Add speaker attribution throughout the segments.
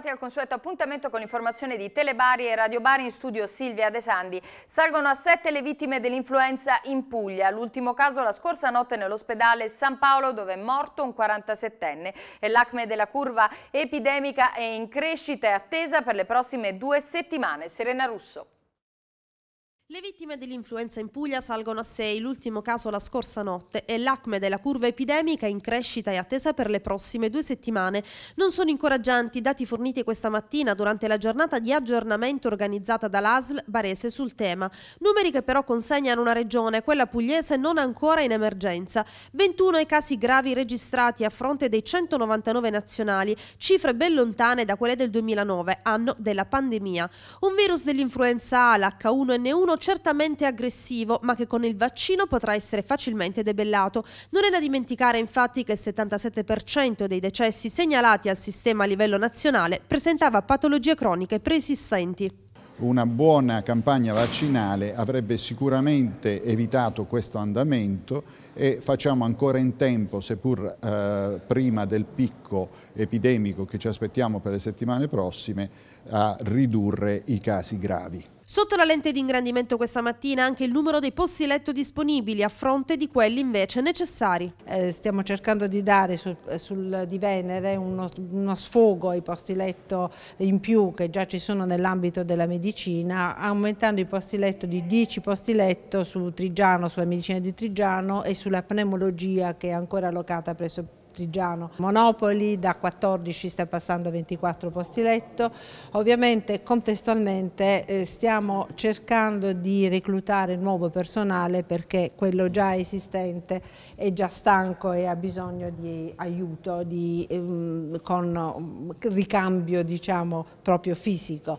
Speaker 1: ritrovati al consueto appuntamento con l'informazione di Telebari e Radio Bari in studio Silvia De Sandi. Salgono a sette le vittime dell'influenza in Puglia. L'ultimo caso la scorsa notte nell'ospedale San Paolo dove è morto un 47enne e l'acme della curva epidemica è in crescita e attesa per le prossime due settimane. Serena Russo.
Speaker 2: Le vittime dell'influenza in Puglia salgono a 6, l'ultimo caso la scorsa notte e l'acme della curva epidemica in crescita e attesa per le prossime due settimane. Non sono incoraggianti i dati forniti questa mattina durante la giornata di aggiornamento organizzata dall'ASL Barese sul tema. Numeri che però consegnano una regione, quella pugliese, non ancora in emergenza. 21 i casi gravi registrati a fronte dei 199 nazionali, cifre ben lontane da quelle del 2009, anno della pandemia. Un virus dell'influenza A, l'H1N1, certamente aggressivo, ma che con il vaccino potrà essere facilmente debellato. Non è da dimenticare infatti che il 77% dei decessi segnalati al sistema a livello nazionale presentava patologie croniche preesistenti. Una buona campagna vaccinale avrebbe sicuramente evitato questo andamento e facciamo ancora in tempo, seppur eh, prima del picco epidemico che ci aspettiamo per le settimane prossime, a ridurre i casi gravi. Sotto la lente di ingrandimento questa mattina anche il numero dei posti letto disponibili a fronte di quelli invece necessari. Eh, stiamo cercando di dare sul, sul di Venere uno, uno, sfogo ai posti letto in più che già ci sono nell'ambito della medicina, aumentando i posti letto di 10 posti letto su Trigiano, sulla medicina di Trigiano e sulla pneumologia che è ancora allocata presso il artigiano. Monopoli da 14 sta passando a 24 posti letto, ovviamente contestualmente eh, stiamo cercando di reclutare nuovo personale perché quello già esistente è già stanco e ha bisogno di aiuto, di, ehm, con um, ricambio diciamo, proprio fisico.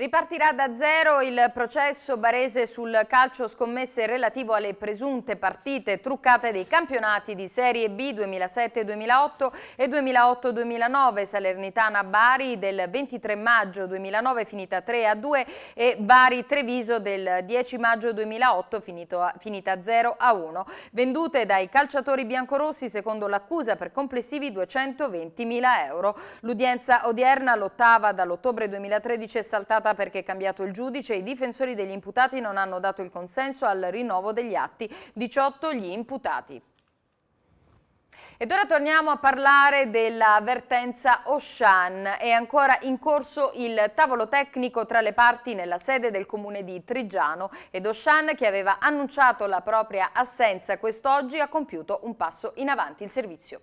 Speaker 1: Ripartirà da zero il processo barese sul calcio scommesse relativo alle presunte partite truccate dei campionati di Serie B 2007-2008 e 2008-2009 Salernitana-Bari del 23 maggio 2009 finita 3-2 e Bari-Treviso del 10 maggio 2008 finita 0-1. Vendute dai calciatori biancorossi secondo l'accusa per complessivi 220.000 euro. L'udienza odierna, l'ottava dall'ottobre 2013, è saltata stata perché è cambiato il giudice, e i difensori degli imputati non hanno dato il consenso al rinnovo degli atti, 18 gli imputati. Ed ora torniamo a parlare dell'avvertenza Oshan. È ancora in corso il tavolo tecnico tra le parti nella sede del comune di Trigiano ed Oshan, che aveva annunciato la propria assenza quest'oggi, ha compiuto un passo in avanti. Il servizio.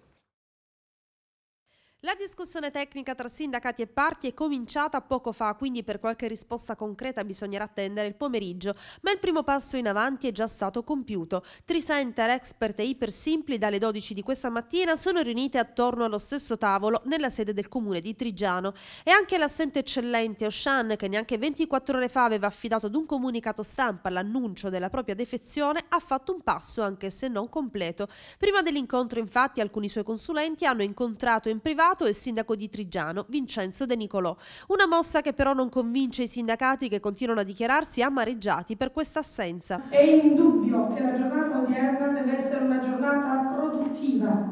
Speaker 2: La discussione tecnica tra sindacati e parti è cominciata poco fa, quindi per qualche risposta concreta bisognerà attendere il pomeriggio, ma il primo passo in avanti è già stato compiuto. Trisenter, Expert e Ipersimpli dalle 12 di questa mattina sono riunite attorno allo stesso tavolo nella sede del comune di Trigiano e anche l'assente eccellente Oshan, che neanche 24 ore fa aveva affidato ad un comunicato stampa l'annuncio della propria defezione, ha fatto un passo anche se non completo. Prima dell'incontro infatti alcuni suoi consulenti hanno incontrato in privato Stato e il sindaco di Trigiano, Vincenzo De Nicolò. Una mossa che però non convince i sindacati che continuano a dichiararsi amareggiati per questa assenza. È indubbio che la giornata odierna deve essere una giornata produttiva.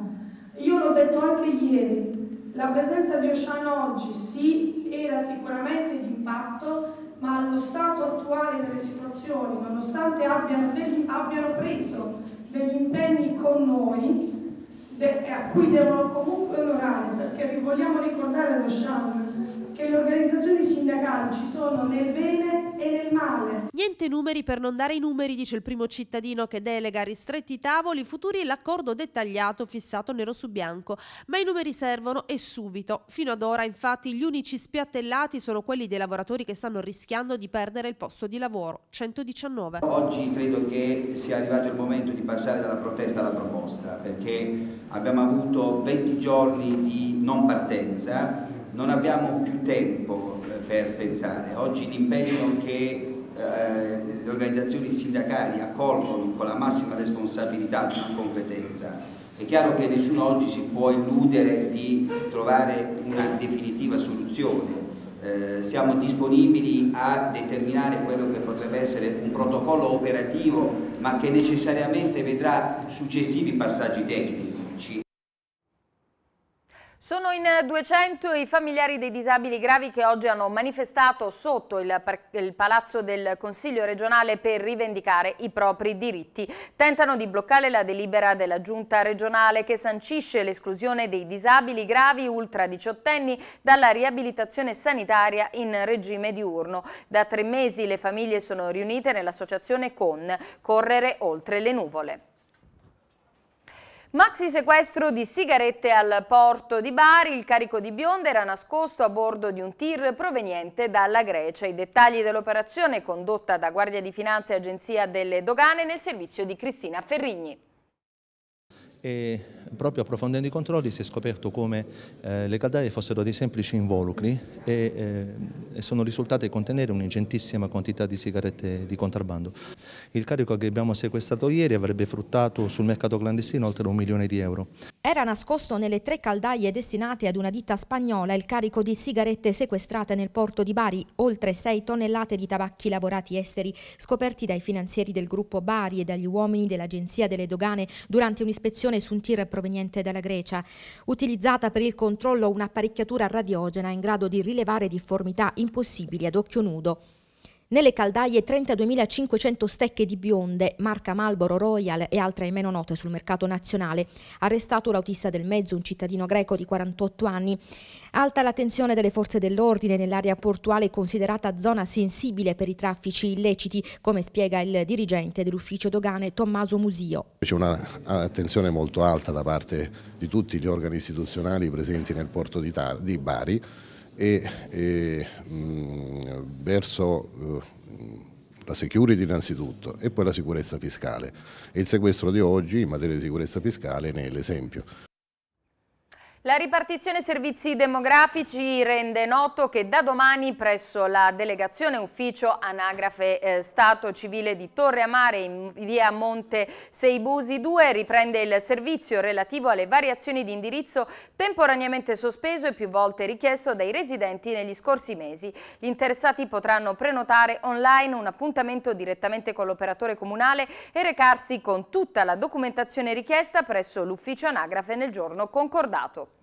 Speaker 2: Io l'ho detto anche ieri, la presenza di Oceano oggi sì, era sicuramente di impatto, ma allo stato attuale delle situazioni, nonostante abbiano, degli, abbiano preso degli impegni con noi, eh, a cui devono comunque onorare, perché vi vogliamo ricordare lo sciamano che le organizzazioni sindacali ci sono nel bene e nel male. Niente numeri per non dare i numeri, dice il primo cittadino che delega a ristretti tavoli futuri l'accordo dettagliato fissato nero su bianco. Ma i numeri servono e subito. Fino ad ora infatti gli unici spiattellati sono quelli dei lavoratori che stanno rischiando di perdere il posto di lavoro. 119. Oggi credo che sia arrivato il momento di passare dalla protesta alla proposta perché abbiamo avuto 20 giorni di non partenza non abbiamo più tempo eh, per pensare. Oggi l'impegno che eh, le organizzazioni sindacali accolgono con la massima responsabilità e concretezza. È chiaro che nessuno oggi si può illudere di trovare una definitiva soluzione. Eh, siamo disponibili a determinare quello che potrebbe essere un protocollo operativo ma che necessariamente vedrà successivi passaggi tecnici
Speaker 1: sono in 200 i familiari dei disabili gravi che oggi hanno manifestato sotto il, il, palazzo del Consiglio regionale per rivendicare i propri diritti. Tentano di bloccare la delibera della giunta regionale che sancisce l'esclusione dei disabili gravi ultra diciottenni dalla riabilitazione sanitaria in regime diurno. Da tre mesi le famiglie sono riunite nell'associazione CON, Correre oltre le nuvole. Maxi sequestro di sigarette al porto di Bari, il carico di bionde era nascosto a bordo di un tir proveniente dalla Grecia. I dettagli dell'operazione condotta da Guardia di Finanza e Agenzia delle Dogane nel servizio di Cristina Ferrigni.
Speaker 2: E proprio approfondendo i controlli si è scoperto come eh, le caldaie fossero dei semplici involucri e, eh, e sono risultate contenere un'ingentissima quantità di sigarette di contrabbando. Il carico che abbiamo sequestrato ieri avrebbe fruttato sul mercato clandestino oltre un milione di euro.
Speaker 3: Era nascosto nelle tre caldaie destinate ad una ditta spagnola il carico di sigarette sequestrate nel porto di Bari, oltre 6 tonnellate di tabacchi lavorati esteri scoperti dai finanzieri del gruppo Bari e dagli uomini dell'Agenzia delle Dogane durante un'ispezione su un tir provvisorio proveniente dalla Grecia, utilizzata per il controllo un'apparecchiatura radiogena in grado di rilevare difformità impossibili ad occhio nudo. Nelle caldaie 32.500 stecche di bionde, marca Marlboro Royal e altre meno note sul mercato nazionale. Arrestato l'autista del mezzo, un cittadino greco di 48 anni. Alta la tensione delle forze dell'ordine nell'area portuale considerata zona sensibile per i traffici illeciti, come spiega il dirigente dell'ufficio dogane Tommaso Musio.
Speaker 1: C'è una tensione molto alta da parte di tutti gli organi istituzionali presenti nel porto di Bari e, e mh, mm, verso uh, la security innanzitutto e poi la sicurezza fiscale. il sequestro di oggi in materia di sicurezza fiscale ne è l'esempio. La ripartizione servizi demografici rende noto che da domani presso la delegazione ufficio anagrafe eh, Stato Civile di Torre Amare in via Monte Seibusi 2 riprende il servizio relativo alle variazioni di indirizzo temporaneamente sospeso e più volte richiesto dai residenti negli scorsi mesi. Gli interessati potranno prenotare online un appuntamento direttamente con l'operatore comunale e recarsi con tutta la documentazione richiesta presso l'ufficio anagrafe nel giorno concordato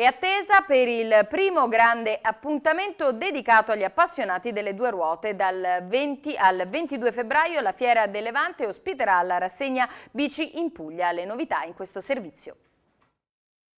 Speaker 1: è attesa per il primo grande appuntamento dedicato agli appassionati delle due ruote. Dal 20 al 22 febbraio la Fiera del Levante ospiterà la rassegna Bici in Puglia. Le novità in questo servizio.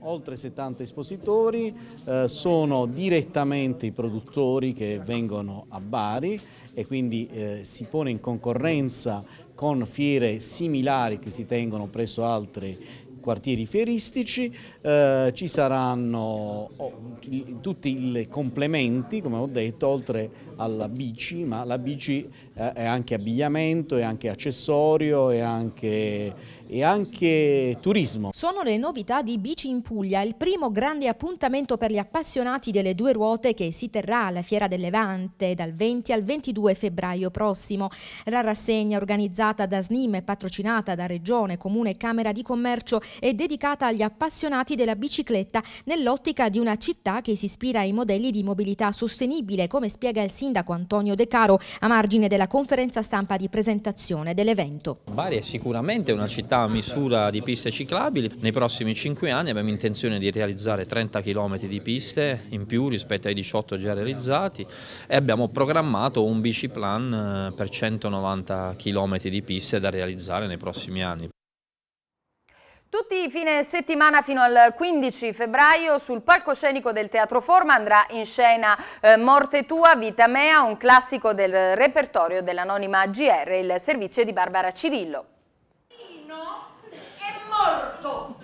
Speaker 1: Oltre 70 espositori, eh, sono direttamente i produttori che vengono a Bari e quindi eh, si pone in concorrenza con fiere similari che si tengono presso altre quartieri fieristici, eh, ci saranno oh, tutti i complementi, come ho detto, oltre alla bici, ma la bici eh, è anche abbigliamento, è anche accessorio, è anche e anche turismo. Sono
Speaker 3: le novità di Bici in Puglia, il primo grande appuntamento per gli appassionati delle due ruote che si terrà alla Fiera del Levante dal 20 al 22 febbraio prossimo. La rassegna organizzata da SNIM e patrocinata da Regione, Comune e Camera di Commercio è dedicata agli appassionati della bicicletta nell'ottica di una città che si ispira ai modelli di mobilità sostenibile, come spiega il sindaco Antonio De Caro a margine della conferenza stampa di presentazione dell'evento.
Speaker 1: Bari è
Speaker 2: sicuramente una città misura di piste ciclabili. Nei prossimi 5 anni abbiamo intenzione di realizzare 30 km di piste in più rispetto ai 18 già realizzati e abbiamo programmato un biciplan eh, per 190 km di piste da realizzare nei prossimi anni.
Speaker 1: Tutti i fine settimana fino al 15 febbraio sul palcoscenico del Teatro Forma andrà in scena eh, Morte tua, Vita mea, un classico del repertorio dell'anonima GR, il servizio di Barbara Cirillo.
Speaker 2: No, è
Speaker 1: morto!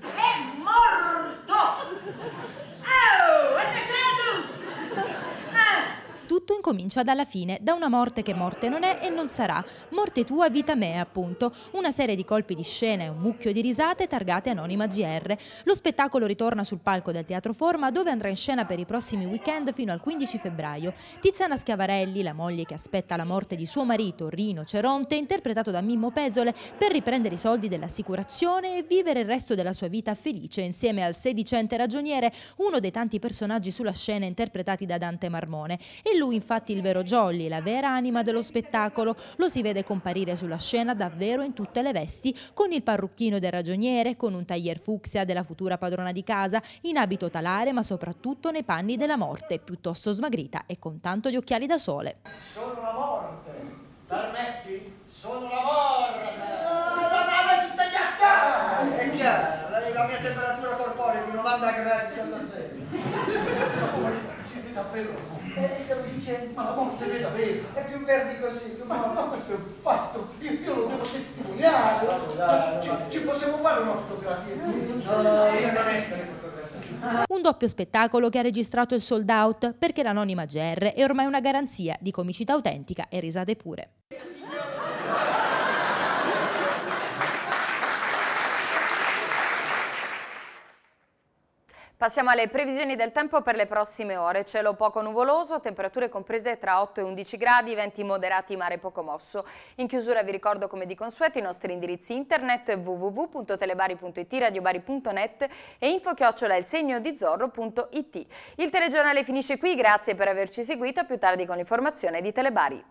Speaker 1: È morto!
Speaker 4: Tutto incomincia dalla fine, da una morte che morte non è e non sarà. Morte tua, vita me, appunto. Una serie di colpi di scena e un mucchio di risate targate Anonima GR. Lo spettacolo ritorna sul palco del Teatro Forma, dove andrà in scena per i prossimi weekend fino al 15 febbraio. Tiziana Schiavarelli, la moglie che aspetta la morte di suo marito, Rino Ceronte, interpretato da Mimmo Pesole, per riprendere i soldi dell'assicurazione e vivere il resto della sua vita felice insieme al sedicente ragioniere, uno dei tanti personaggi sulla scena interpretati da Dante Marmone. E lui infatti il vero Jolly, la vera anima dello spettacolo, lo si vede comparire sulla scena davvero in tutte le vesti, con il parrucchino del ragioniere, con un taglier fucsia della futura padrona di casa, in abito talare ma soprattutto nei panni della morte, piuttosto smagrita e con tanto di occhiali da sole. Sono la morte,
Speaker 3: permetti? Sono la morte! È chiaro, la mia temperatura corporea è di 90 gradi sotto zero. per davvero e stavo dicendo, ma la morte è vera, è più verde così, ma, ma questo è un fatto, io, io lo devo testimoniare, ci, ci, possiamo fare una fotografia? No, no, io non esco
Speaker 4: Un doppio spettacolo che ha registrato il sold out perché l'anonima GR è ormai una garanzia di comicità autentica e risate pure.
Speaker 1: Passiamo alle previsioni del tempo per le prossime ore. Cielo poco nuvoloso, temperature comprese tra 8 e 11 gradi, venti moderati, mare poco mosso. In chiusura vi ricordo come di consueto i nostri indirizzi internet www.telebari.it, radiobari.net e info chiocciola il segno di zorro.it. Il telegiornale finisce qui, grazie per averci seguito, a più tardi con l'informazione di Telebari.